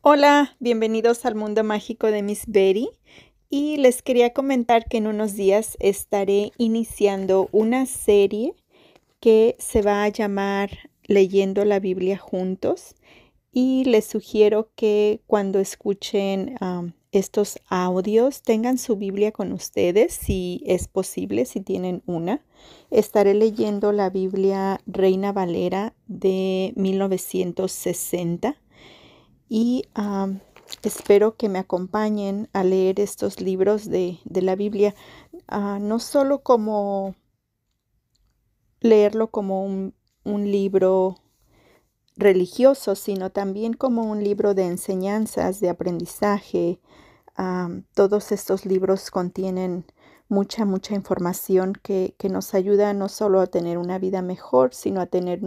Hola, bienvenidos al mundo mágico de Miss Betty y les quería comentar que en unos días estaré iniciando una serie que se va a llamar Leyendo la Biblia Juntos y les sugiero que cuando escuchen estos audios tengan su Biblia con ustedes si es posible, si tienen una. Estaré leyendo la Biblia Reina Valera de 1960 y espero que me acompañen a leer estos libros de, la Biblia, ah, no solo como leerlo como un, libro religioso, sino también como un libro de enseñanzas, de aprendizaje. todos estos libros contienen mucha, mucha información que, nos ayuda no solo a tener una vida mejor, sino a tener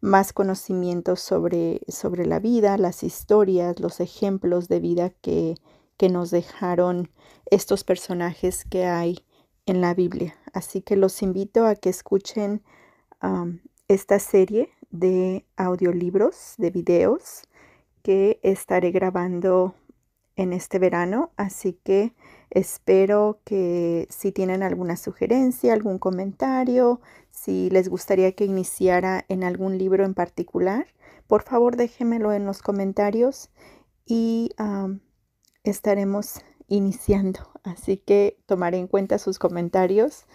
más conocimiento sobre, sobre la vida, las historias, los ejemplos de vida que, nos dejaron estos personajes que hay en la Biblia. Así que los invito a que escuchen esta serie de audiolibros, de videos que estaré grabando en este verano, así que espero que si tienen alguna sugerencia, algún comentario, si les gustaría que iniciara en algún libro en particular, por favor déjenmelo en los comentarios y estaremos iniciando. Así que tomaré en cuenta sus comentarios,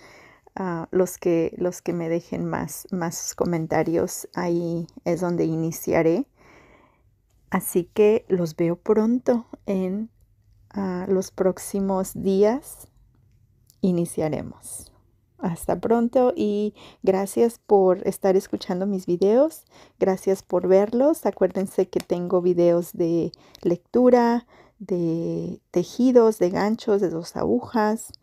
ah, los, que, los que me dejen más comentarios, ahí es donde iniciaré. Así que los veo pronto en ah, los próximos días. Iniciaremos. Hasta pronto y gracias por estar escuchando mis videos. Gracias por verlos. Acuérdense que tengo videos de lectura, de tejidos, de ganchos, de dos agujas.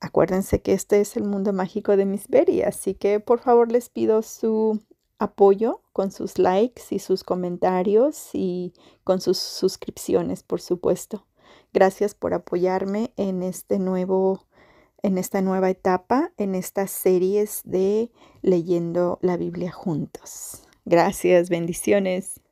Acuérdense que este es el mundo mágico de Miss Berry. así que por favor les pido su apoyo con sus likes y sus comentarios y con sus suscripciones, por supuesto. Gracias por apoyarme en este nuevo en esta nueva etapa, en estas series de leyendo la Biblia juntos. Gracias, bendiciones.